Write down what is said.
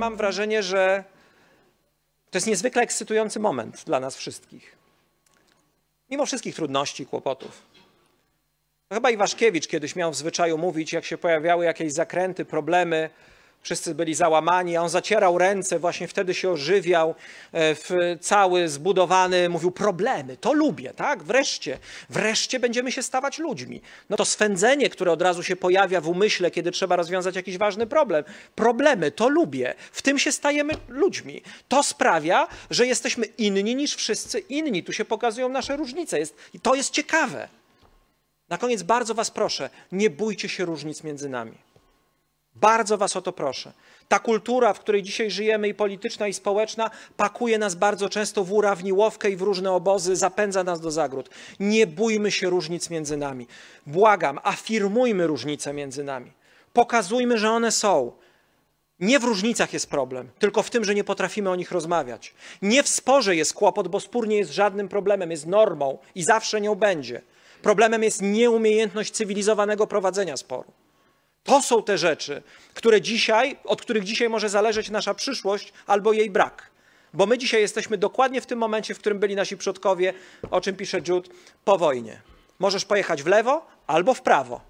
mam wrażenie, że to jest niezwykle ekscytujący moment dla nas wszystkich. Mimo wszystkich trudności i kłopotów. To chyba Iwaszkiewicz kiedyś miał w zwyczaju mówić, jak się pojawiały jakieś zakręty, problemy, Wszyscy byli załamani, a on zacierał ręce, właśnie wtedy się ożywiał, e, w cały zbudowany, mówił problemy, to lubię, tak? Wreszcie, wreszcie będziemy się stawać ludźmi. No to swędzenie, które od razu się pojawia w umyśle, kiedy trzeba rozwiązać jakiś ważny problem. Problemy, to lubię, w tym się stajemy ludźmi. To sprawia, że jesteśmy inni niż wszyscy inni. Tu się pokazują nasze różnice jest, i to jest ciekawe. Na koniec bardzo Was proszę, nie bójcie się różnic między nami. Bardzo Was o to proszę. Ta kultura, w której dzisiaj żyjemy, i polityczna, i społeczna, pakuje nas bardzo często w urawniłowkę i w różne obozy, zapędza nas do zagród. Nie bójmy się różnic między nami. Błagam, afirmujmy różnice między nami. Pokazujmy, że one są. Nie w różnicach jest problem, tylko w tym, że nie potrafimy o nich rozmawiać. Nie w sporze jest kłopot, bo spór nie jest żadnym problemem, jest normą i zawsze nią będzie. Problemem jest nieumiejętność cywilizowanego prowadzenia sporu. To są te rzeczy, które dzisiaj, od których dzisiaj może zależeć nasza przyszłość albo jej brak. Bo my dzisiaj jesteśmy dokładnie w tym momencie, w którym byli nasi przodkowie, o czym pisze Jude, po wojnie. Możesz pojechać w lewo albo w prawo.